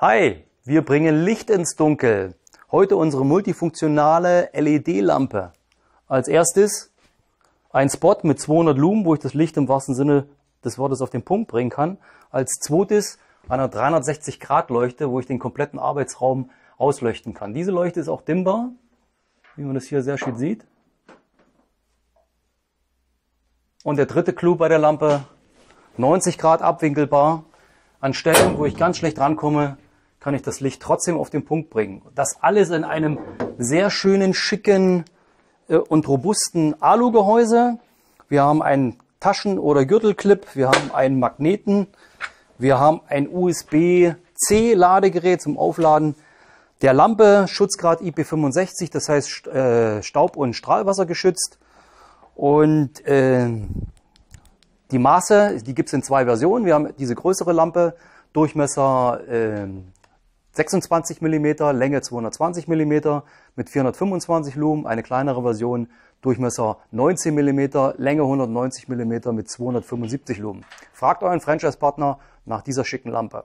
Hi, wir bringen Licht ins Dunkel. Heute unsere multifunktionale LED-Lampe. Als erstes ein Spot mit 200 Lumen, wo ich das Licht im wahrsten Sinne des Wortes auf den Punkt bringen kann. Als zweites eine 360-Grad-Leuchte, wo ich den kompletten Arbeitsraum ausleuchten kann. Diese Leuchte ist auch dimmbar, wie man das hier sehr schön sieht. Und der dritte Clou bei der Lampe, 90 Grad abwinkelbar. An Stellen, wo ich ganz schlecht rankomme, kann ich das Licht trotzdem auf den Punkt bringen. Das alles in einem sehr schönen, schicken äh, und robusten Alugehäuse. Wir haben einen Taschen- oder Gürtelclip, wir haben einen Magneten, wir haben ein USB-C-Ladegerät zum Aufladen der Lampe, Schutzgrad IP65, das heißt äh, Staub- und Strahlwasser geschützt. Und äh, die Maße, die gibt es in zwei Versionen. Wir haben diese größere Lampe, Durchmesser äh, 26 mm, Länge 220 mm mit 425 Lumen, eine kleinere Version, Durchmesser 19 mm, Länge 190 mm mit 275 Lumen. Fragt euren Franchise-Partner nach dieser schicken Lampe.